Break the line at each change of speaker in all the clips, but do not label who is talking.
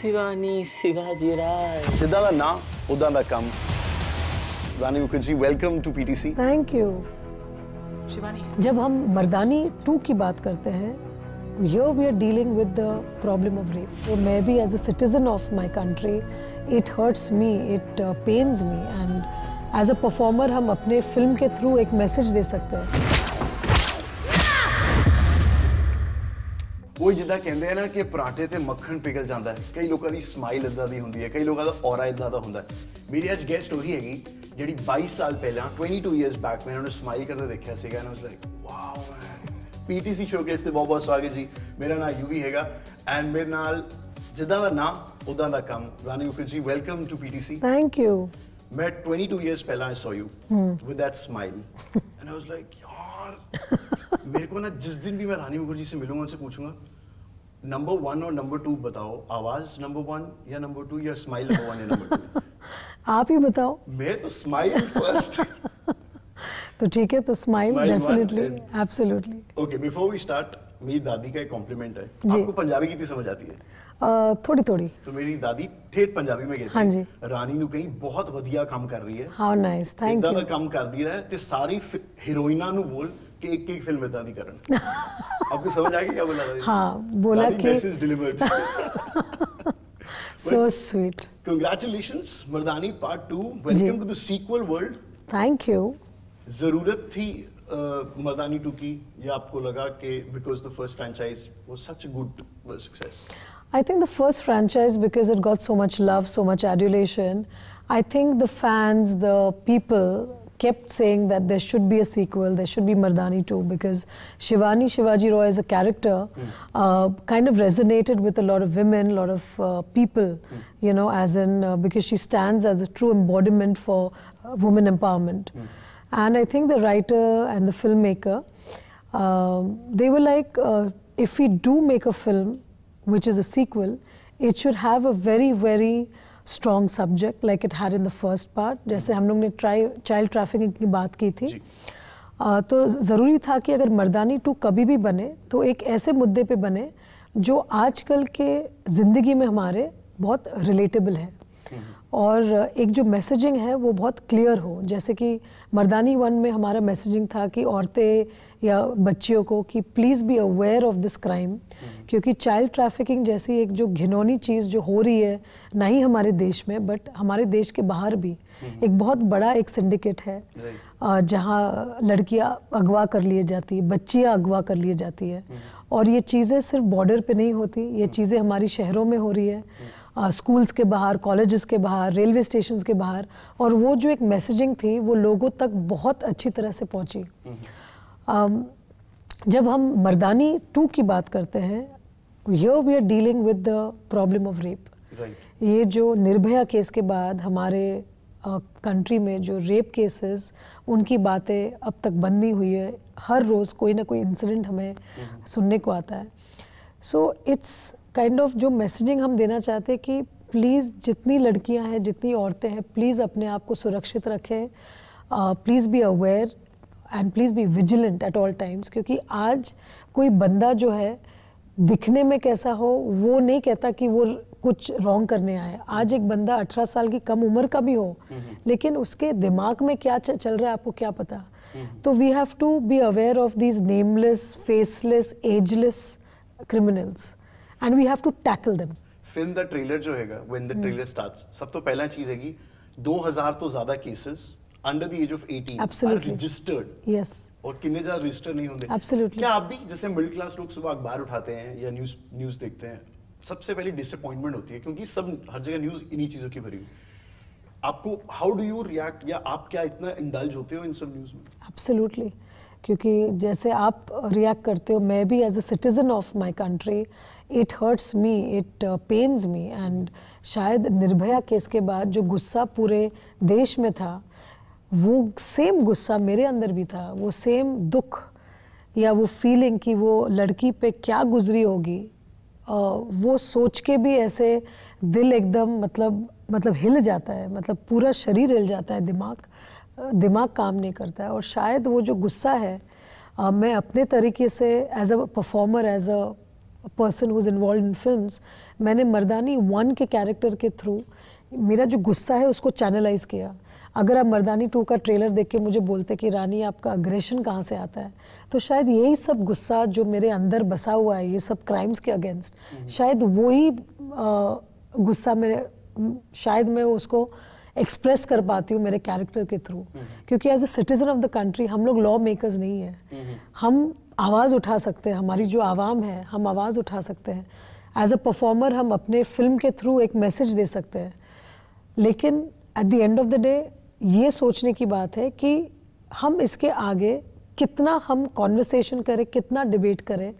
शिवानी शिवाजी राय
जिदा का नाम उदा का काम Rani Mukherjee welcome to PTC
thank you Shivani जब हम मर्दानी टू की बात करते हैं yo we are dealing with the problem of rape तो मैं as a citizen of my country, it hurts me, it uh, pains me, and as a performer हम अपने फिल्म के थ्रू एक मैसेज दे सकते हैं
ਉਹ ਜਿੱਦਾਂ ਕਹਿੰਦੇ ਆ ਨਾ ਕਿ ਪਰਾਂਠੇ ਤੇ ਮੱਖਣ ਪਿਘਲ ਜਾਂਦਾ ਹੈ ਕਈ ਲੋਕਾਂ ਦੀ ਸਮਾਈਲ ਇਦਾਂ ਦੀ ਹੁੰਦੀ ਹੈ ਕਈ ਲੋਕਾਂ ਦਾ ਔਰਾ ਇਦਾਂ ਦਾ ਹੁੰਦਾ ਮੇਰੀ ਅੱਜ ਗੈਸਟ ਉਹੀ ਹੈਗੀ ਜਿਹੜੀ 22 ਸਾਲ ਪਹਿਲਾਂ 22 ਇਅਰਸ ਬੈਕ ਮੈਂ ਉਹਨੂੰ ਸਮਾਈਲ ਕਰਦੇ ਦੇਖਿਆ ਸੀਗਾ and I was like wow PTC showcase ਤੇ ਬਹੁਤ ਬਹੁਤ ਸਵਾਗਤ ਜੀ ਮੇਰਾ ਨਾਮ ਯੂਵੀ ਹੈਗਾ ਐਂਡ ਮੇਰੇ ਨਾਲ ਜਿੱਦਾਂ ਦਾ ਨਾਮ ਉਦਾਂ ਦਾ ਕੰਮ ਰਾਣੀ ਉਪਰ ji welcome to PTC
thank you
ਮੈਂ 22 ਇਅਰਸ ਪਹਿਲਾਂ I saw you with that smile and I was like मेरे को ना जिस दिन भी मैं रानी मुखर्जी से मिलूंगा उनसे पूछूंगा नंबर वन और नंबर टू बताओ आवाज नंबर वन या नंबर टू या स्माइल नंबर वन या नंबर टू
आप ही बताओ मैं तो स्माइल फर्स्ट तो ठीक है तो smile definitely absolutely
okay before we start मेरी दादी का एक कॉम्प्लीमेंट है आपको पंजाबी कितनी समझ आती
है थोड़ी थोड़ी
तो मेरी दादी ठेठ पंजाबी में कहती हाँ जी रानी नू कहीं बहुत ਬਹੁਤ काम कर रही है हाउ नाइस थैंक यू इतना तो काम कर दी रहा है ते सारी हीरोइना नू बोल कि एक एक फिल्म बता दी करण आपको समझ आ गया क्या बोला दादी
हाँ बोला कि message delivered so sweet
congratulations Mardaani part two welcome to the sequel world thank you जरूरत थी uh, मर्दानी टू की या आपको लगा कि because the first franchise was such a good success
I think the first franchise, because kept saying that there should be a sequel, there should be Mardani too because Shivani Shivaji Roy as a character mm. uh, kind of resonated with a lot of women, a lot of uh, people, mm. you know, as in uh, because she stands as a true embodiment for uh, women empowerment. Mm. And I think the writer and the filmmaker, um, they were like, uh, if we do make a film which is a sequel, it should have a very, very strong subject like it had in the first part जैसे हम लोग ने try child trafficking की बात की थी आ, तो ज़रूरी था कि अगर मर्दानी टू कभी भी बने तो एक ऐसे मुद्दे पे बने जो आजकल के ज़िंदगी में हमारे बहुत रिलेटेबल है हम्म। और एक जो मैसेजिंग है वो बहुत क्लियर हो जैसे कि मर्दानी वन में हमारा मैसेजिंग था कि औरतें या बच्चियों को कि please be aware of this crime क्योंकि चाइल्ड ट्रैफिकिंग जैसी एक जो घिनौनी चीज़ जो हो रही है ना ही हमारे देश में बट हमारे देश के बाहर भी हम्म। एक बहुत बड़ा एक सिंडिकेट है जहाँ लड़कियाँ अगवा कर लिए जाती है बच्चियाँ अगवा कर लिए जाती है हम्म। और ये चीज़ें सिर्फ बॉर्डर पे नहीं होती ये हम्म। चीज़ें हमारी शहरों में हो रही है स्कूल्स के बाहर कॉलेजेस के बाहर रेलवे स्टेशन के बाहर और वो जो एक मैसेजिंग थी वो लोगों तक बहुत अच्छी तरह से पहुँची जब हम मर्दानी टू की बात करते हैं yo we are dealing with the problem of rape ये जो निर्भया केस के बाद हमारे कंट्री uh, में जो रेप केसेस उनकी बातें अब तक बंद नहीं हुई है हर रोज़ कोई ना कोई इंसिडेंट हमें हम्म। सुनने को आता है सो इट्स काइंड ऑफ जो मैसेजिंग हम देना चाहते हैं कि प्लीज़ जितनी लड़कियां हैं जितनी औरतें हैं प्लीज़ अपने आप को सुरक्षित रखें please be aware and please be vigilant at all times क्योंकि आज कोई बंदा जो है दिखने में कैसा हो वो नहीं कहता कि वो कुछ रॉन्ग करने आए आज एक बंदा अठारह साल की कम उम्र का भी हो हम्म। लेकिन उसके दिमाग में क्या चल रहा है आपको क्या पता हम्म। तो we have to be aware of these nameless faceless ageless criminals and we have to tackle them
film the trailer जो हैगा व्हेन द ट्रेलर स्टार्ट्स सब तो पहला चीज हैगी 2000 तो ज्यादा cases under the age of 18 are registered yes और कितने ज्यादा रजिस्टर नहीं होंगे एब्सोल्युटली क्या आप भी जैसे मिडिल क्लास लोग सुबह अखबार उठाते हैं या न्यूज न्यूज देखते हैं सबसे पहले डिसअपॉइंटमेंट होती है क्योंकि सब हर जगह न्यूज इन्हीं चीजों की भरी हुई आपको हाउ डू यू रिएक्ट या आप क्या इतना इंडल्ज होते हो इन सब न्यूज़ में
एब्सोल्युटली क्योंकि जैसे आप रिएक्ट करते हो मैं भी as a citizen of my country it hurts me it pains me and शायद निर्भया केस के बाद जो गुस्सा पूरे देश में था वो सेम गुस्सा मेरे अंदर भी था वो सेम दुख या वो फीलिंग कि वो लड़की पे क्या गुजरी होगी वो सोच के भी ऐसे दिल एकदम मतलब मतलब हिल जाता है मतलब पूरा शरीर हिल जाता है दिमाग दिमाग काम नहीं करता है और शायद वो जो गुस्सा है मैं अपने तरीके से as a performer as a person who is involve in film मैंने मर्दानी वन के कैरेक्टर के थ्रू मेरा जो गुस्सा है उसको चैनलाइज किया अगर आप मर्दानी टू का ट्रेलर देख के मुझे बोलते कि रानी आपका अग्रेशन कहाँ से आता है तो शायद यही सब गुस्सा जो मेरे अंदर बसा हुआ है ये सब क्राइम्स के अगेंस्ट हम्म। शायद वही गुस्सा मेरे शायद मैं उसको एक्सप्रेस कर पाती हूँ मेरे कैरेक्टर के थ्रू हम्म। क्योंकि as a citizen of the country हम लोग लॉ मेकर्स नहीं हैं हम्म। हम आवाज़ उठा सकते हैं हमारी जो आवाम है हम आवाज़ उठा सकते हैं एज अ परफॉर्मर हम अपने फिल्म के थ्रू एक मैसेज दे सकते हैं लेकिन at the end of the day ये सोचने की बात है कि हम इसके आगे कितना हम कॉन्वर्सेशन करें कितना डिबेट करें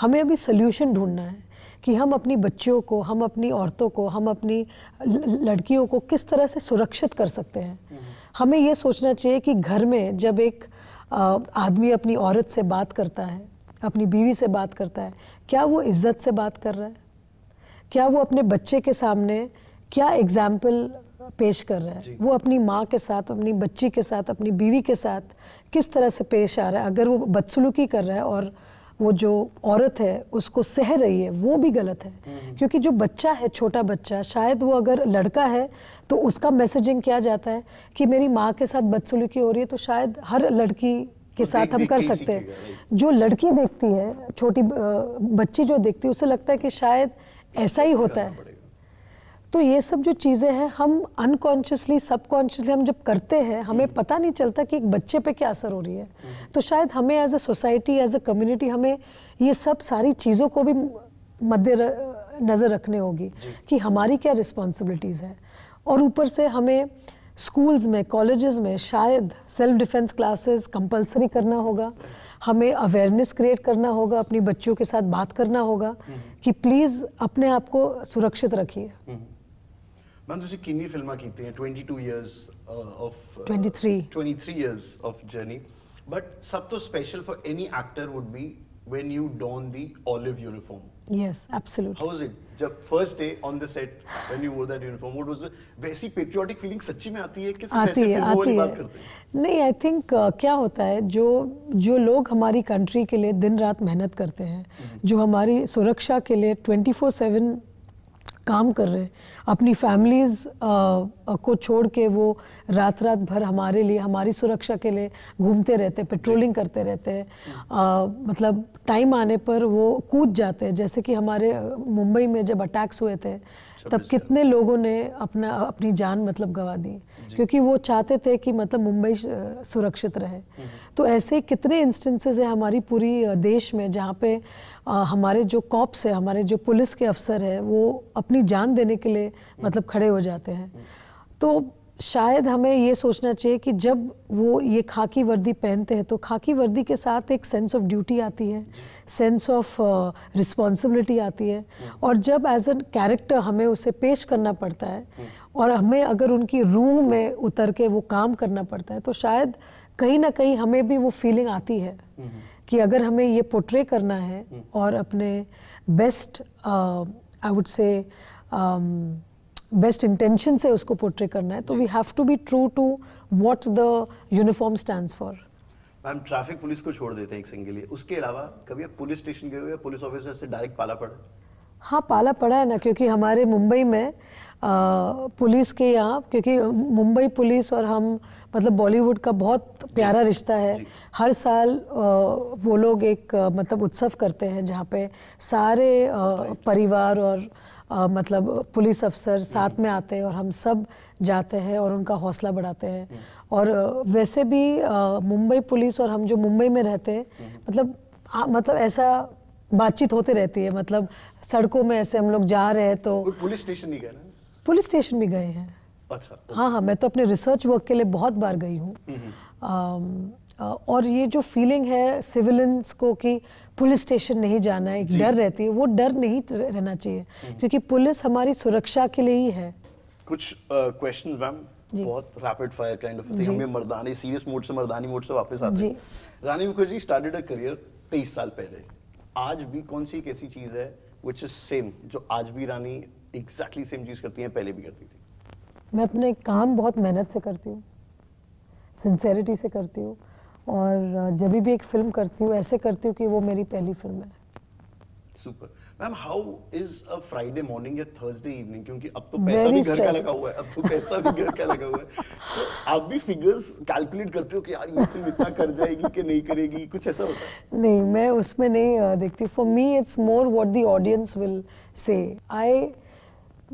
हमें अभी सोल्यूशन ढूंढना है कि हम अपनी बच्चियों को हम अपनी औरतों को हम अपनी लड़कियों को किस तरह से सुरक्षित कर सकते हैं हम्म। हमें ये सोचना चाहिए कि घर में जब एक आदमी अपनी औरत से बात करता है अपनी बीवी से बात करता है क्या वो इज्जत से बात कर रहा है क्या वो अपने बच्चे के सामने क्या एग्जाम्पल पेश कर रहा है वो अपनी माँ के साथ अपनी बच्ची के साथ अपनी बीवी के साथ किस तरह से पेश आ रहा है अगर वो बदसलूकी कर रहा है और वो जो औरत है उसको सह रही है वो भी गलत है हम्म। क्योंकि जो बच्चा है छोटा बच्चा शायद वो अगर लड़का है तो उसका मैसेजिंग क्या जाता है कि मेरी माँ के साथ बदसलूकी हो रही है तो शायद हर लड़की के तो साथ देख, हम देख, कर सकते हैं जो लड़की देखती है छोटी बच्ची जो देखती है उसे लगता है कि शायद ऐसा ही होता है तो ये सब जो चीज़ें हैं हम अनकॉन्शियसली सबकॉन्शियसली हम जब करते हैं हमें हम्म। पता नहीं चलता कि एक बच्चे पे क्या असर हो रही है हम्म। तो शायद हमें as a society as a community हमें ये सब सारी चीज़ों को भी मद्द नज़र रखने होगी कि हमारी क्या रिस्पॉन्सिबिलिटीज़ हैं और ऊपर से हमें स्कूल्स में कॉलेजेस में शायद सेल्फ डिफेंस क्लासेस कंपलसरी करना होगा हम्म। हमें अवेयरनेस क्रिएट करना होगा अपनी बच्चों के साथ बात करना होगा कि प्लीज़ अपने आप को सुरक्षित रखिए
मैम ਤੁਸੀਂ ਕਿੰਨੀ ਫਿਲਮਾਂ ਕੀਤੀਆਂ 22 years of 23 23 years of journey but ਸਭ ਤੋਂ special for any actor would be when you don the olive uniform
yes absolutely how was it
जब first day on the set when you wore that uniform what was वैसी patriotic feeling सच्ची में आती है कि आती है आती है नहीं
आई थिंक uh, क्या होता है जो जो लोग हमारी कंट्री के लिए दिन रात मेहनत करते हैं mm -hmm. जो हमारी सुरक्षा के लिए 24/7 काम कर रहे हैं अपनी फैमिलीज़ को छोड़ के वो रात रात भर हमारे लिए हमारी सुरक्षा के लिए घूमते रहते पेट्रोलिंग करते रहते हैं मतलब टाइम आने पर वो कूद जाते हैं जैसे कि हमारे मुंबई में जब अटैक्स हुए थे अच्छा तब कितने लोगों ने अपना अपनी जान मतलब गंवा दी क्योंकि वो चाहते थे कि मतलब मुंबई सुरक्षित रहे हम्म। तो ऐसे कितने इंस्टेंसेस हैं हमारी पूरी देश में जहाँ पे हमारे जो कॉप्स है हमारे जो पुलिस के अफसर है वो अपनी जान देने के लिए मतलब खड़े हो जाते हैं हम्म। तो शायद हमें ये सोचना चाहिए कि जब वो ये खाकी वर्दी पहनते हैं तो खाकी वर्दी के साथ एक सेंस ऑफ ड्यूटी आती है सेंस ऑफ रिस्पॉन्सिबिलिटी आती है और जब एज एन कैरेक्टर हमें उसे पेश करना पड़ता है और हमें अगर उनकी रूह में उतर के वो काम करना पड़ता है तो शायद कहीं ना कहीं हमें भी वो फीलिंग आती है कि अगर हमें ये पोट्रे करना है और अपने best I would say best intention से उसको पोर्ट्रे करना है तो we have to be true to what the uniform stand for
ma'am traffic police को छोड़ देते हैं एक संग के लिए उसके अलावा कभी आप पुलिस स्टेशन गए हो या पुलिस ऑफिसर से डायरेक्ट पाला पड़ा
हाँ पाला पड़ा है ना क्योंकि हमारे मुंबई में पुलिस के यहाँ क्योंकि मुंबई पुलिस और हम मतलब बॉलीवुड का बहुत प्यारा रिश्ता है हर साल वो लोग एक मतलब उत्सव करते हैं जहाँ पे सारे परिवार और मतलब पुलिस अफसर हम्म। साथ में आते हैं और हम सब जाते हैं और उनका हौसला बढ़ाते हैं हम्म। और वैसे भी मुंबई पुलिस और हम जो मुंबई में रहते हैं हम्म। मतलब मतलब ऐसा बातचीत होती रहती है मतलब सड़कों में ऐसे हम लोग जा रहे हैं तो
पुलिस स्टेशन नहीं रहे
पुलिस स्टेशन भी गए हैं अच्छा तो- हाँ हाँ मैं तो अपने रिसर्च वर्क के लिए बहुत बार गई हूँ हम्म, हम्म। और ये जो फीलिंग है सिविलियंस को कि पुलिस स्टेशन नहीं जाना है एक डर रहती है वो डर नहीं रहना चाहिए हम्म। क्योंकि पुलिस हमारी सुरक्षा के लिए ही है
कुछ क्वेश्चंस मैम बहुत rapid fire kind of thing हमें मर्दानी सीरियस मोड से मर्दानी मोड से वापस आते हैं Rani Mukherjee started a career 23 साल पहले आज भी कौन सी कैसी चीज है व्हिच इज सेम जो आज भी रानी एग्जैक्टली सेम चीज़ करती हैं पहले भी करती
थी मैं अपने काम बहुत मेहनत से करती हूँ सिंसेरिटी से करती हूँ और जब भी एक फिल्म करती हूँ ऐसे करती हूँ कि वो मेरी पहली फिल्म है
super ma'am how is a Friday morning या थर्सडे इवनिंग क्योंकि अब तो पैसा Very भी घर का लगा हुआ है अब तो पैसा भी घर का लगा हुआ है तो आप भी फिगर्स कैलकुलेट करते हो कि यार ये फिल्म इतना कर जाएगी कि नहीं करेगी कुछ ऐसा होता
है नहीं मैं उसमें नहीं देखती for me it's more what the audience will say I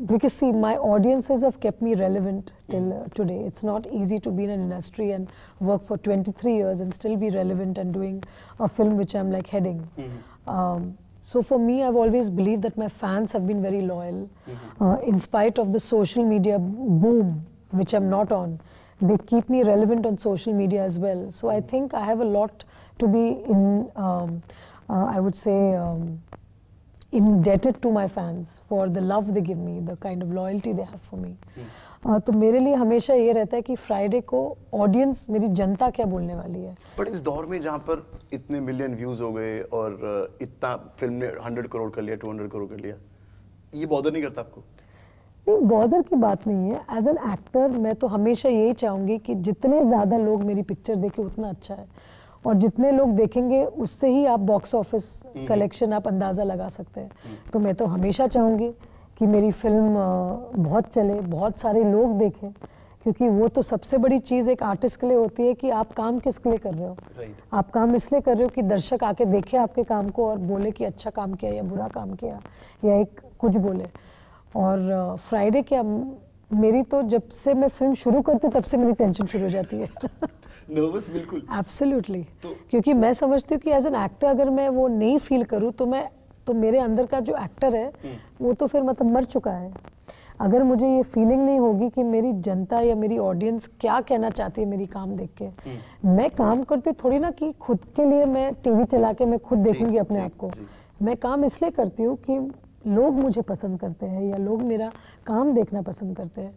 because see my audiences have kept me relevant till uh, today it's not easy to be in an industry and work for 23 years and still be relevant and doing a film which i'm like heading mm-hmm. um, so for me i've always believed that my fans have been very loyal mm-hmm. uh, in spite of the social media boom which i'm not on they keep me relevant on social media as well so i mm-hmm. think i have a lot to be in um, uh, i would say um, indebted to my fans for the love they give me, the kind of loyalty they have for me. Hmm. Uh, तो मेरे लिए हमेशा ये रहता है कि Friday को audience मेरी जनता क्या बोलने वाली है
बट इस दौर में जहाँ पर इतने मिलियन व्यूज हो गए और uh, इतना फिल्म ने हंड्रेड करोड़ कर लिया टू हंड्रेड करोड़ कर लिया ये बॉर्डर नहीं करता आपको
नहीं बॉदर की बात नहीं है एज एन एक्टर मैं तो हमेशा यही चाहूंगी कि जितने ज़्यादा लोग मेरी पिक्चर देखे उतना अच्छा है और जितने लोग देखेंगे उससे ही आप बॉक्स ऑफिस कलेक्शन आप अंदाज़ा लगा सकते हैं तो मैं तो हमेशा चाहूँगी कि मेरी फिल्म बहुत चले बहुत सारे लोग देखें क्योंकि वो तो सबसे बड़ी चीज़ एक आर्टिस्ट के लिए होती है कि आप काम किसके लिए कर रहे हो आप काम इसलिए कर रहे हो कि दर्शक आके देखे आपके काम को और बोले कि अच्छा काम किया या बुरा काम किया या एक कुछ बोले और फ्राइडे क्या मेरी तो जब से मैं फिल्म शुरू करती हूँ तब से मेरी टेंशन शुरू हो जाती है
नर्वस बिल्कुल
एब्सोल्युटली तो, क्योंकि मैं समझती हूँ कि एज एन एक्टर अगर मैं वो नहीं फील करूँ तो मैं तो मेरे अंदर का जो एक्टर है हम्म। वो तो फिर मतलब मर चुका है अगर मुझे ये फीलिंग नहीं होगी कि मेरी जनता या मेरी ऑडियंस क्या कहना चाहती है मेरी काम देख के हम्म। मैं काम करती हूँ थोड़ी ना कि खुद के लिए मैं टीवी चला के मैं खुद देखूंगी अपने आप को मैं काम इसलिए करती हूँ कि लोग मुझे पसंद करते हैं या लोग मेरा काम देखना पसंद करते हैं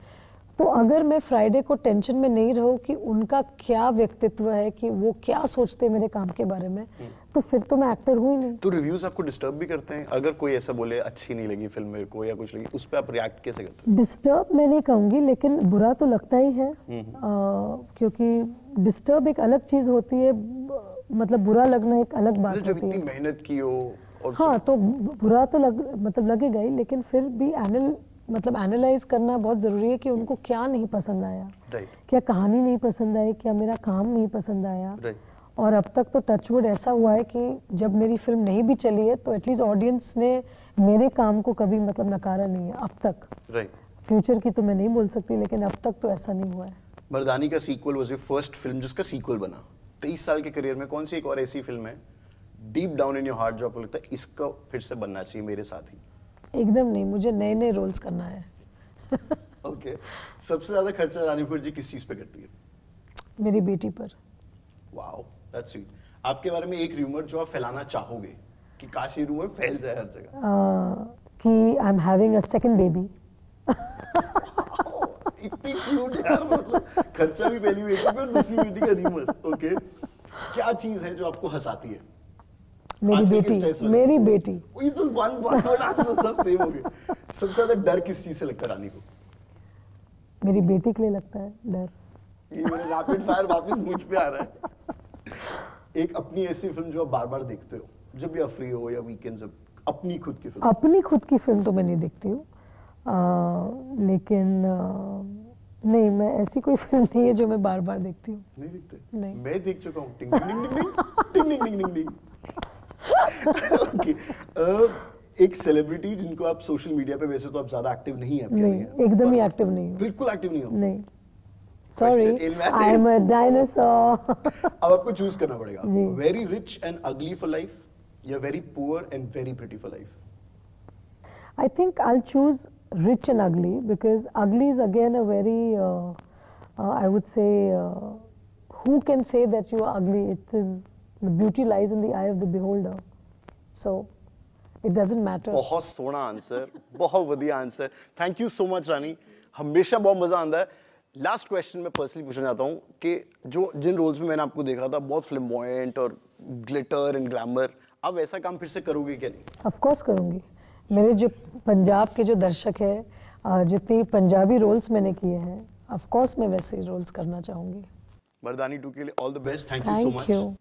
तो अगर मैं फ्राइडे को टेंशन में नहीं रहूँ कि उनका क्या व्यक्तित्व है कि वो क्या सोचते हैं मेरे काम के बारे में हम्म। तो फिर तो मैं एक्टर हूँ ही नहीं
तो रिव्यूज आपको डिस्टर्ब भी करते हैं अगर कोई ऐसा बोले अच्छी नहीं लगी फिल्म मेरे को या कुछ लगी उस पर आप रिएक्ट कैसे करते
हैं डिस्टर्ब मैं नहीं कहूँगी लेकिन बुरा तो लगता ही है आ, हम्म, हम्म। क्योंकि डिस्टर्ब एक अलग चीज़ होती है मतलब बुरा लगना एक अलग बात मतलब होती है
मेहनत की हो
हाँ तो बुरा तो लग मतलब लगेगा ही लेकिन फिर भी एनल मतलब एनालाइज करना बहुत ज़रूरी है कि उनको क्या नहीं पसंद आया right. क्या कहानी नहीं पसंद आई क्या मेरा काम नहीं पसंद आया right. और अब तक तो टचवुड ऐसा हुआ है कि जब मेरी फिल्म नहीं भी चली है तो एटलीस्ट ऑडियंस ने मेरे काम को कभी मतलब नकारा नहीं है अब तक right. फ्यूचर की तो मैं नहीं बोल सकती लेकिन अब तक तो ऐसा नहीं हुआ है
मर्दानी का सीक्वल वॉज फर्स्ट फिल्म जिसका सीक्वल बना तेईस साल के करियर में कौन सी एक और ऐसी फिल्म है deep down in your heart जो आपको लगता है इसका फिर से बनना चाहिए मेरे साथ
ही एकदम नहीं मुझे नए नए रोल्स करना है
ओके okay. सबसे ज्यादा खर्चा रानी जी किस चीज पे करती है
मेरी बेटी पर
वाओ दैट्स स्वीट आपके बारे में एक रूमर जो आप फैलाना चाहोगे कि काशी रूमर फैल जाए हर जगह uh,
कि I am having a second baby
इतनी क्यूट यार मतलब खर्चा भी पहली बेटी पे और दूसरी बेटी का रूमर ओके okay. क्या चीज है जो आपको हंसाती है
मेरी बेटी मेरी बेटी
ये तो वन वर्ड आंसर सब सेम हो गए सबसे ज्यादा डर किस चीज से लगता है रानी को
मेरी बेटी के लिए लगता है डर
ये मेरे रैपिड फायर वापस मुझ पे आ रहा है एक अपनी ऐसी फिल्म जो आप बार-बार देखते हो जब भी आप फ्री हो या वीकेंड जब
अपनी खुद की फिल्म अपनी खुद की फिल्म तो मैं नहीं देखती हूँ लेकिन आ, नहीं मैं ऐसी कोई फिल्म नहीं है जो मैं बार बार देखती हूँ
नहीं देखते नहीं मैं देख चुका हूँ Um, एक सेलिब्रिटी जिनको आप सोशल मीडिया पे वैसे तो आप ज्यादा एक्टिव नहीं है नहीं
एकदम ही एक्टिव नहीं
बिल्कुल एक्टिव नहीं हो नहीं
sorry I am a dinosaur
अब आपको चूज करना पड़ेगा very rich and ugly for life या very poor and very pretty for life
I think I will choose rich and ugly because ugly is again a very I would say who can say that you are ugly it is the beauty lies in the eye of the beholder So it doesn't matter. bahut
sona answer bahut बढ़िया answer thank you so much rani hamesha bahut maza aanda hai last question मैं personally पूछना चाहता हूँ कि जो जिन roles में मैंने आपको देखा था बहुत फ्लिमबॉयंट और ग्लिटर एंड ग्लैमर अब ऐसा काम फिर से करूँगी क्या नहीं
ऑफ कोर्स करूँगी मेरे जो पंजाब के जो दर्शक है जितनी पंजाबी रोल्स मैंने किए हैं ऑफ कोर्स मैं वैसे रोल्स करना चाहूँगी
मर्दानी टू के लिए all the best thank you so much